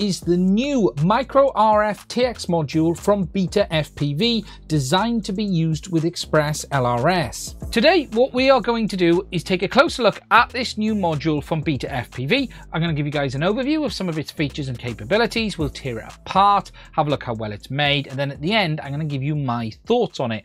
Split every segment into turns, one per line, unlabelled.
is the new Micro RF TX module from Beta FPV designed to be used with Express LRS. Today, what we are going to do is take a closer look at this new module from Beta FPV. I'm going to give you guys an overview of some of its features and capabilities. We'll tear it apart, have a look how well it's made, and then at the end, I'm going to give you my thoughts on it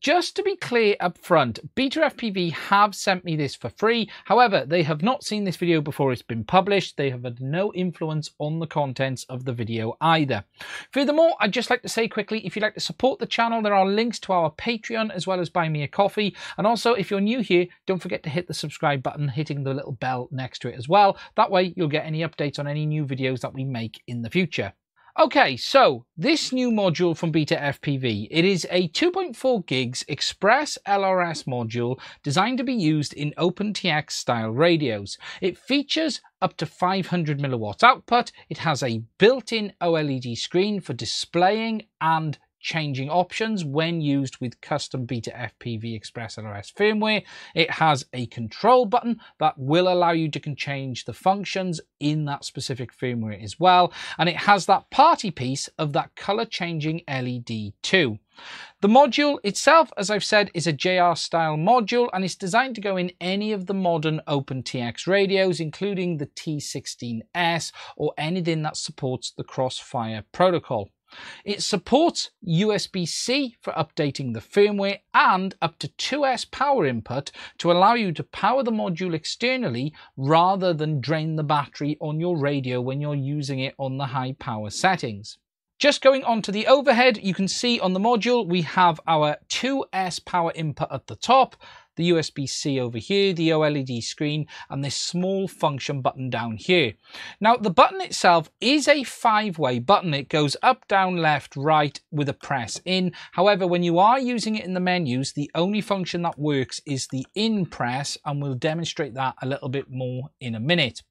just to be clear up front, Beta FPV have sent me this for free. However, they have not seen this video before it's been published. They have had no influence on the contents of the video either. Furthermore, I'd just like to say quickly, if you'd like to support the channel, there are links to our Patreon as well as Buy Me a Coffee. And also, if you're new here, don't forget to hit the subscribe button, hitting the little bell next to it as well. That way, you'll get any updates on any new videos that we make in the future. Okay, so this new module from Beta FPV, it is a 2.4 gigs Express LRS module designed to be used in OpenTX style radios. It features up to 500 milliwatts output. It has a built-in OLED screen for displaying and changing options when used with custom beta FPV Express LRS firmware. It has a control button that will allow you to change the functions in that specific firmware as well. And it has that party piece of that color changing LED too. The module itself, as I've said, is a JR style module and it's designed to go in any of the modern OpenTX radios, including the T16S or anything that supports the Crossfire protocol. It supports USB-C for updating the firmware and up to 2S power input to allow you to power the module externally rather than drain the battery on your radio when you're using it on the high power settings. Just going on to the overhead, you can see on the module we have our 2S power input at the top, the USB-C over here, the OLED screen, and this small function button down here. Now, the button itself is a five-way button. It goes up, down, left, right with a press in. However, when you are using it in the menus, the only function that works is the in press, and we'll demonstrate that a little bit more in a minute.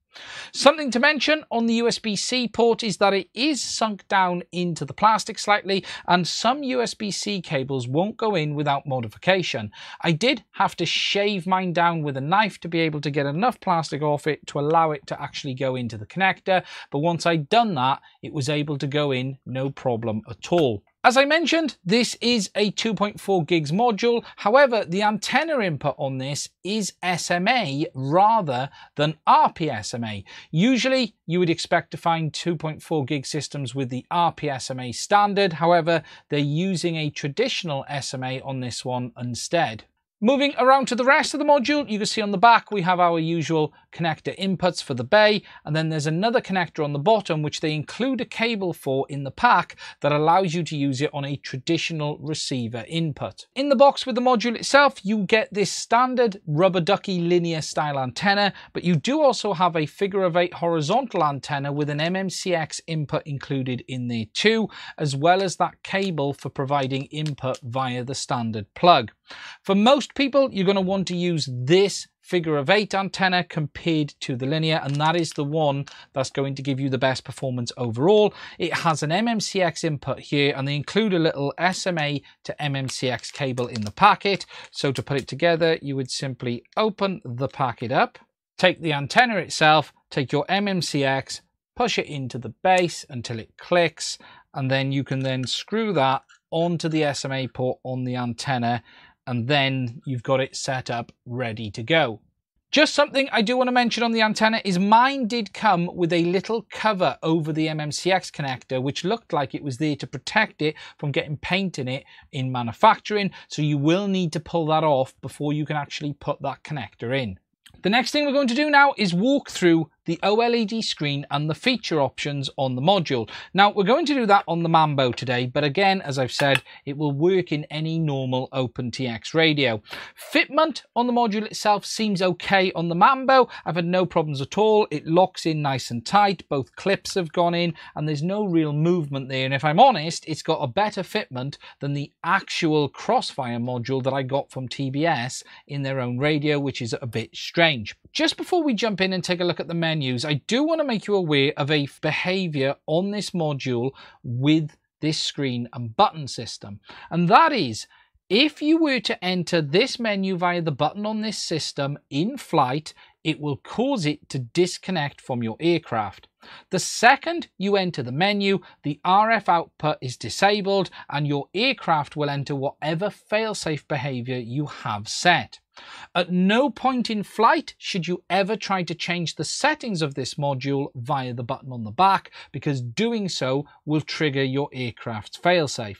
Something to mention on the USB-C port is that it is sunk down into the plastic slightly and some USB-C cables won't go in without modification. I did have to shave mine down with a knife to be able to get enough plastic off it to allow it to actually go into the connector but once I'd done that it was able to go in no problem at all. As I mentioned, this is a 2.4 gigs module. However, the antenna input on this is SMA rather than RPSMA. Usually you would expect to find 2.4 gig systems with the RPSMA standard. However, they're using a traditional SMA on this one instead. Moving around to the rest of the module, you can see on the back we have our usual connector inputs for the bay, and then there's another connector on the bottom which they include a cable for in the pack that allows you to use it on a traditional receiver input. In the box with the module itself, you get this standard rubber ducky linear style antenna, but you do also have a figure of eight horizontal antenna with an MMCX input included in there too, as well as that cable for providing input via the standard plug. For most most people, you're going to want to use this figure of eight antenna compared to the linear and that is the one that's going to give you the best performance overall it has an mmcx input here and they include a little sma to mmcx cable in the packet so to put it together you would simply open the packet up take the antenna itself take your mmcx push it into the base until it clicks and then you can then screw that onto the sma port on the antenna and then you've got it set up ready to go. Just something I do want to mention on the antenna is mine did come with a little cover over the MMCX connector, which looked like it was there to protect it from getting paint in it in manufacturing. So you will need to pull that off before you can actually put that connector in. The next thing we're going to do now is walk through the OLED screen and the feature options on the module. Now we're going to do that on the Mambo today, but again, as I've said, it will work in any normal OpenTX radio. Fitment on the module itself seems okay on the Mambo. I've had no problems at all. It locks in nice and tight. Both clips have gone in and there's no real movement there. And if I'm honest, it's got a better fitment than the actual Crossfire module that I got from TBS in their own radio, which is a bit strange. Just before we jump in and take a look at the menu, menus, I do want to make you aware of a behavior on this module with this screen and button system. And that is, if you were to enter this menu via the button on this system in flight, it will cause it to disconnect from your aircraft. The second you enter the menu, the RF output is disabled and your aircraft will enter whatever failsafe behavior you have set. At no point in flight should you ever try to change the settings of this module via the button on the back, because doing so will trigger your aircraft's failsafe.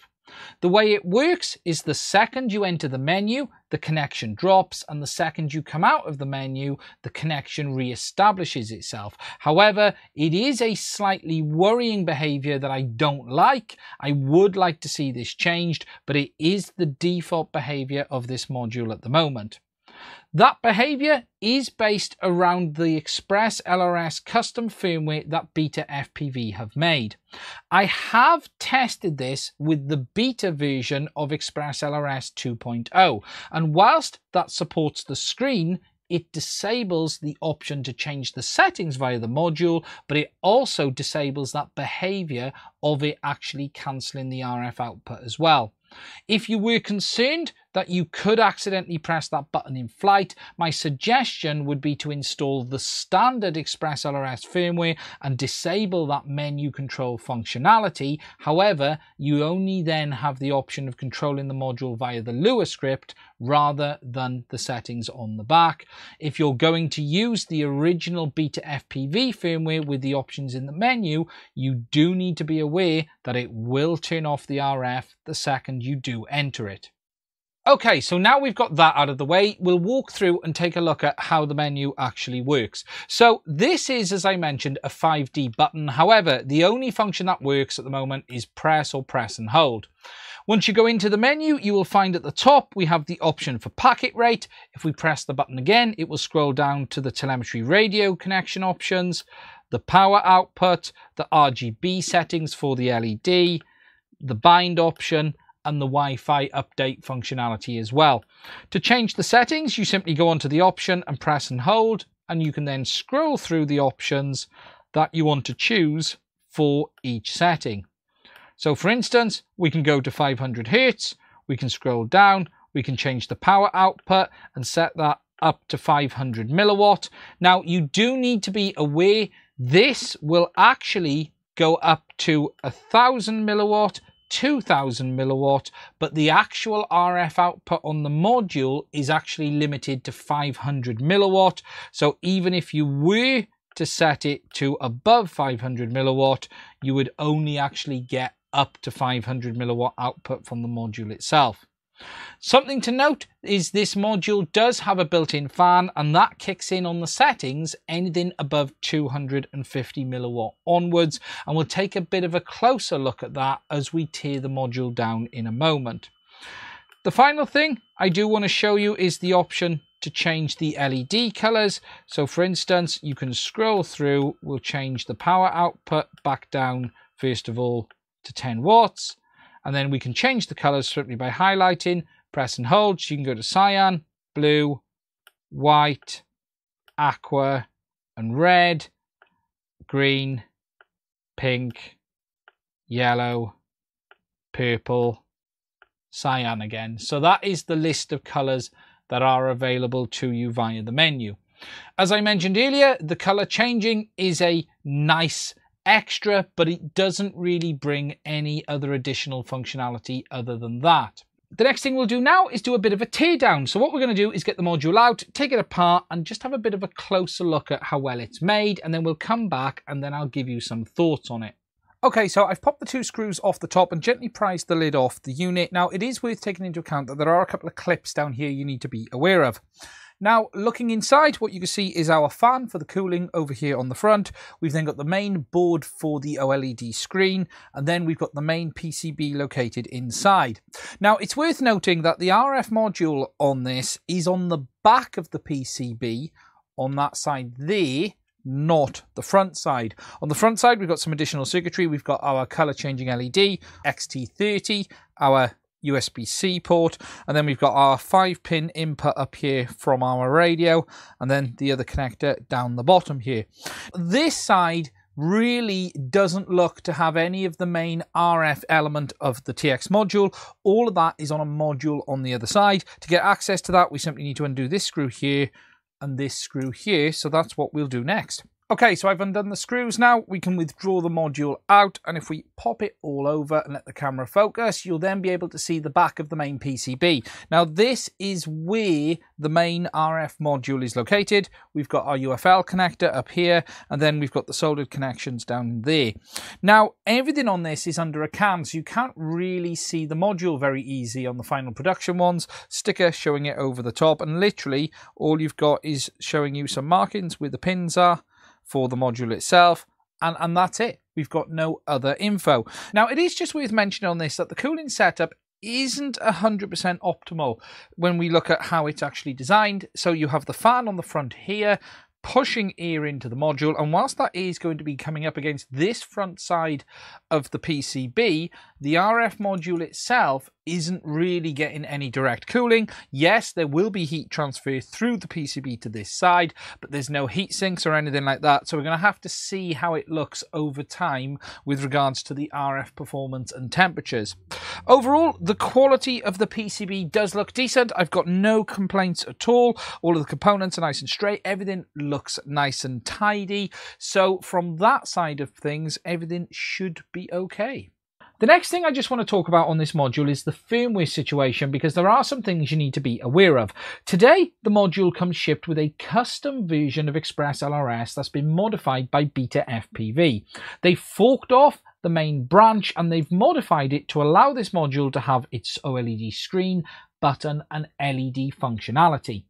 The way it works is the second you enter the menu, the connection drops, and the second you come out of the menu, the connection re-establishes itself. However, it is a slightly worrying behavior that I don't like. I would like to see this changed, but it is the default behavior of this module at the moment. That behavior is based around the Express LRS custom firmware that Beta FPV have made. I have tested this with the beta version of Express LRS 2.0, and whilst that supports the screen, it disables the option to change the settings via the module, but it also disables that behavior of it actually cancelling the RF output as well. If you were concerned that you could accidentally press that button in flight, my suggestion would be to install the standard Express LRS firmware and disable that menu control functionality. However, you only then have the option of controlling the module via the Lua script rather than the settings on the back. If you're going to use the original Beta FPV firmware with the options in the menu, you do need to be aware that it will turn off the RF the second you do enter it. Okay, so now we've got that out of the way, we'll walk through and take a look at how the menu actually works. So this is, as I mentioned, a 5D button. However, the only function that works at the moment is press or press and hold. Once you go into the menu, you will find at the top we have the option for packet rate. If we press the button again, it will scroll down to the telemetry radio connection options, the power output, the RGB settings for the LED, the bind option, and the Wi-Fi update functionality as well. To change the settings, you simply go onto the option and press and hold, and you can then scroll through the options that you want to choose for each setting. So for instance, we can go to 500 Hertz, we can scroll down, we can change the power output and set that up to 500 milliwatt. Now you do need to be aware this will actually go up to a thousand milliwatt 2000 milliwatt, but the actual RF output on the module is actually limited to 500 milliwatt. So even if you were to set it to above 500 milliwatt, you would only actually get up to 500 milliwatt output from the module itself. Something to note is this module does have a built-in fan and that kicks in on the settings anything above 250 milliwatt onwards and we'll take a bit of a closer look at that as we tear the module down in a moment. The final thing I do want to show you is the option to change the LED colors. So for instance, you can scroll through, we'll change the power output back down first of all to 10 watts and then we can change the colors simply by highlighting, press and hold. So you can go to cyan, blue, white, aqua, and red, green, pink, yellow, purple, cyan again. So that is the list of colors that are available to you via the menu. As I mentioned earlier, the color changing is a nice extra, but it doesn't really bring any other additional functionality other than that. The next thing we'll do now is do a bit of a teardown. So what we're going to do is get the module out, take it apart and just have a bit of a closer look at how well it's made and then we'll come back and then I'll give you some thoughts on it. Okay, so I've popped the two screws off the top and gently prised the lid off the unit. Now, it is worth taking into account that there are a couple of clips down here you need to be aware of. Now, looking inside, what you can see is our fan for the cooling over here on the front. We've then got the main board for the OLED screen, and then we've got the main PCB located inside. Now, it's worth noting that the RF module on this is on the back of the PCB on that side there, not the front side. On the front side, we've got some additional circuitry. We've got our color changing LED, XT30, our USB-C port and then we've got our 5 pin input up here from our radio and then the other connector down the bottom here. This side really doesn't look to have any of the main RF element of the TX module. All of that is on a module on the other side. To get access to that we simply need to undo this screw here and this screw here so that's what we'll do next. Okay, so I've undone the screws now. We can withdraw the module out, and if we pop it all over and let the camera focus, you'll then be able to see the back of the main PCB. Now, this is where the main RF module is located. We've got our UFL connector up here, and then we've got the soldered connections down there. Now, everything on this is under a cam, so you can't really see the module very easy on the final production ones. Sticker showing it over the top, and literally all you've got is showing you some markings where the pins are, for the module itself. And, and that's it. We've got no other info. Now, it is just worth mentioning on this that the cooling setup isn't 100% optimal when we look at how it's actually designed. So you have the fan on the front here, pushing air into the module. And whilst that air is going to be coming up against this front side of the PCB, the RF module itself isn't really getting any direct cooling. Yes, there will be heat transfer through the PCB to this side, but there's no heat sinks or anything like that. So we're going to have to see how it looks over time with regards to the RF performance and temperatures. Overall, the quality of the PCB does look decent. I've got no complaints at all. All of the components are nice and straight. Everything looks nice and tidy. So from that side of things, everything should be okay. The next thing I just want to talk about on this module is the firmware situation because there are some things you need to be aware of. Today, the module comes shipped with a custom version of Express LRS that's been modified by Beta FPV. They forked off the main branch and they've modified it to allow this module to have its OLED screen, button and LED functionality.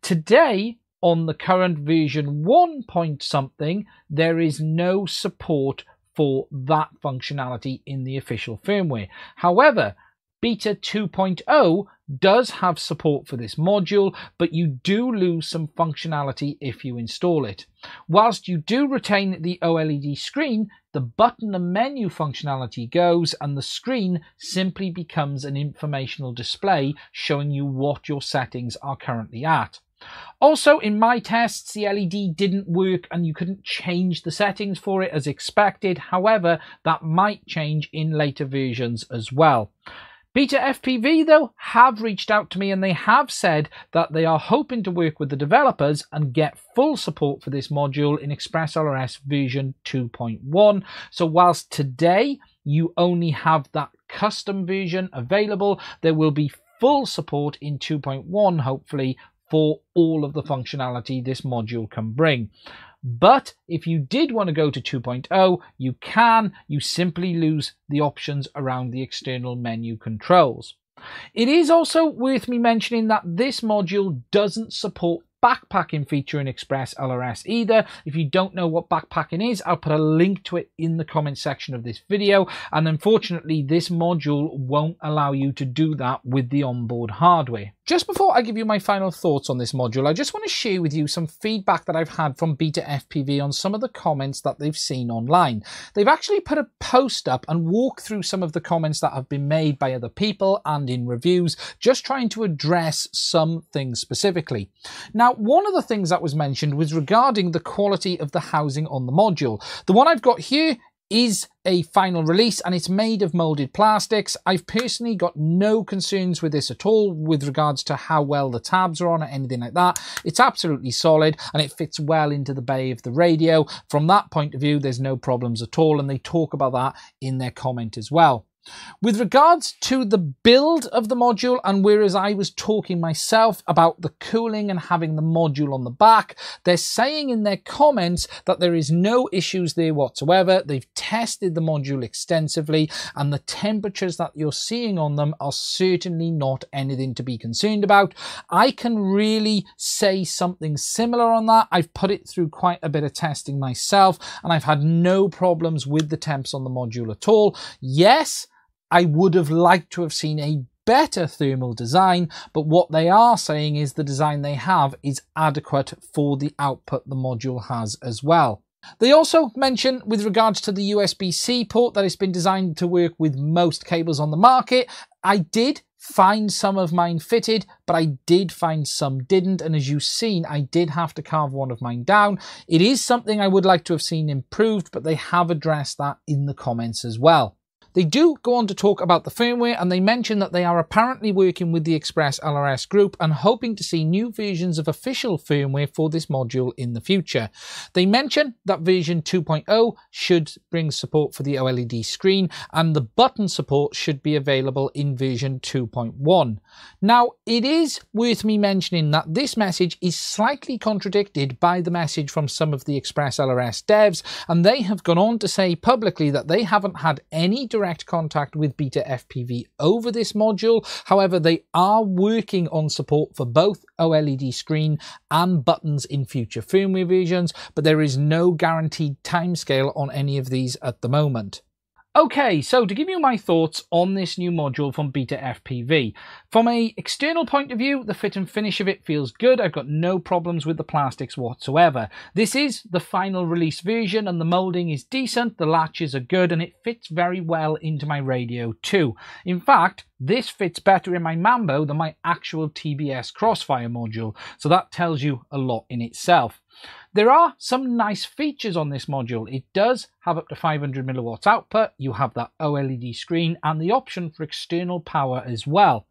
Today, on the current version 1 point something, there is no support for that functionality in the official firmware. However, Beta 2.0 does have support for this module, but you do lose some functionality if you install it. Whilst you do retain the OLED screen, the button and menu functionality goes and the screen simply becomes an informational display showing you what your settings are currently at. Also, in my tests, the LED didn't work and you couldn't change the settings for it as expected. However, that might change in later versions as well. Beta FPV, though, have reached out to me and they have said that they are hoping to work with the developers and get full support for this module in ExpressLRS version 2.1. So, whilst today you only have that custom version available, there will be full support in 2.1, hopefully, for all of the functionality this module can bring. But if you did want to go to 2.0, you can. You simply lose the options around the external menu controls. It is also worth me mentioning that this module doesn't support backpacking feature in Express LRS either. If you don't know what backpacking is, I'll put a link to it in the comment section of this video. And unfortunately, this module won't allow you to do that with the onboard hardware. Just before I give you my final thoughts on this module, I just want to share with you some feedback that I've had from Beta FPV on some of the comments that they've seen online. They've actually put a post up and walked through some of the comments that have been made by other people and in reviews, just trying to address some things specifically. Now, one of the things that was mentioned was regarding the quality of the housing on the module. The one I've got here is a final release and it's made of molded plastics. I've personally got no concerns with this at all with regards to how well the tabs are on or anything like that. It's absolutely solid and it fits well into the bay of the radio. From that point of view, there's no problems at all and they talk about that in their comment as well. With regards to the build of the module, and whereas I was talking myself about the cooling and having the module on the back, they're saying in their comments that there is no issues there whatsoever. They've tested the module extensively, and the temperatures that you're seeing on them are certainly not anything to be concerned about. I can really say something similar on that. I've put it through quite a bit of testing myself, and I've had no problems with the temps on the module at all. Yes, I would have liked to have seen a better thermal design, but what they are saying is the design they have is adequate for the output the module has as well. They also mention with regards to the USB-C port that it's been designed to work with most cables on the market. I did find some of mine fitted, but I did find some didn't. And as you've seen, I did have to carve one of mine down. It is something I would like to have seen improved, but they have addressed that in the comments as well. They do go on to talk about the firmware and they mention that they are apparently working with the Express LRS group and hoping to see new versions of official firmware for this module in the future. They mention that version 2.0 should bring support for the OLED screen and the button support should be available in version 2.1. Now, it is worth me mentioning that this message is slightly contradicted by the message from some of the Express LRS devs, and they have gone on to say publicly that they haven't had any direct direct contact with Beta FPV over this module. However, they are working on support for both OLED screen and buttons in future firmware versions, but there is no guaranteed timescale on any of these at the moment. Okay, so to give you my thoughts on this new module from Beta FPV. From a external point of view, the fit and finish of it feels good. I've got no problems with the plastics whatsoever. This is the final release version and the molding is decent, the latches are good, and it fits very well into my radio too. In fact, this fits better in my Mambo than my actual TBS Crossfire module, so that tells you a lot in itself. There are some nice features on this module. It does have up to 500 milliwatts output. You have that OLED screen and the option for external power as well.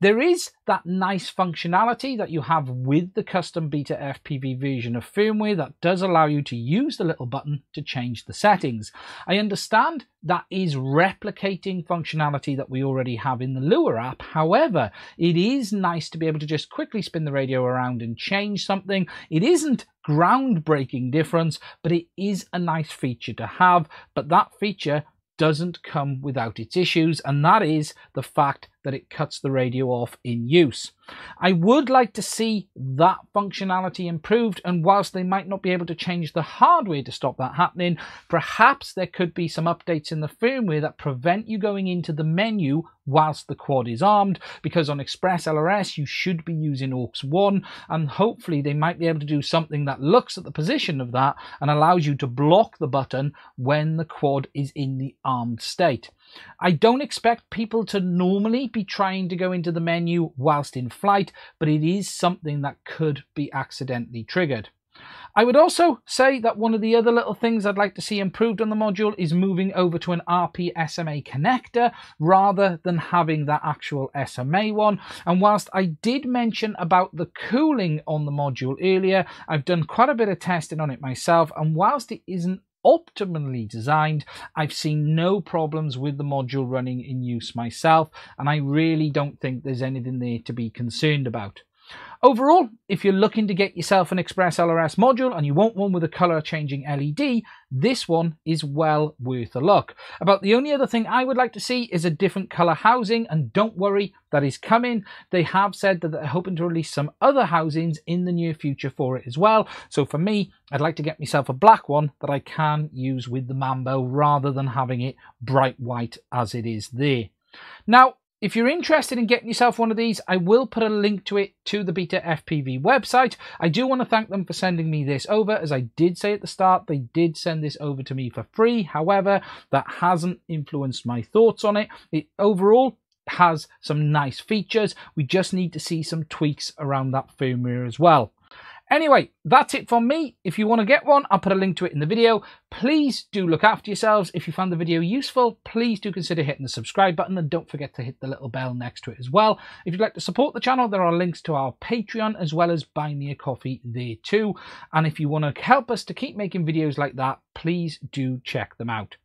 There is that nice functionality that you have with the custom beta FPV version of firmware that does allow you to use the little button to change the settings. I understand that is replicating functionality that we already have in the Lure app. However, it is nice to be able to just quickly spin the radio around and change something. It isn't groundbreaking difference, but it is a nice feature to have. But that feature doesn't come without its issues, and that is the fact that it cuts the radio off in use. I would like to see that functionality improved, and whilst they might not be able to change the hardware to stop that happening, perhaps there could be some updates in the firmware that prevent you going into the menu whilst the quad is armed, because on Express LRS you should be using AUX 1, and hopefully they might be able to do something that looks at the position of that and allows you to block the button when the quad is in the armed state. I don't expect people to normally be trying to go into the menu whilst in flight, but it is something that could be accidentally triggered. I would also say that one of the other little things I'd like to see improved on the module is moving over to an RP SMA connector rather than having that actual SMA one. And whilst I did mention about the cooling on the module earlier, I've done quite a bit of testing on it myself. And whilst it isn't optimally designed. I've seen no problems with the module running in use myself, and I really don't think there's anything there to be concerned about. Overall, if you're looking to get yourself an Express LRS module and you want one with a color changing LED, this one is well worth a look. About the only other thing I would like to see is a different color housing and don't worry, that is coming. They have said that they're hoping to release some other housings in the near future for it as well. So for me, I'd like to get myself a black one that I can use with the Mambo rather than having it bright white as it is there. Now, if you're interested in getting yourself one of these, I will put a link to it to the Beta FPV website. I do want to thank them for sending me this over. As I did say at the start, they did send this over to me for free. However, that hasn't influenced my thoughts on it. It overall has some nice features. We just need to see some tweaks around that firmware as well. Anyway, that's it from me. If you want to get one, I'll put a link to it in the video. Please do look after yourselves. If you found the video useful, please do consider hitting the subscribe button and don't forget to hit the little bell next to it as well. If you'd like to support the channel, there are links to our Patreon as well as buy me a coffee there too. And if you want to help us to keep making videos like that, please do check them out.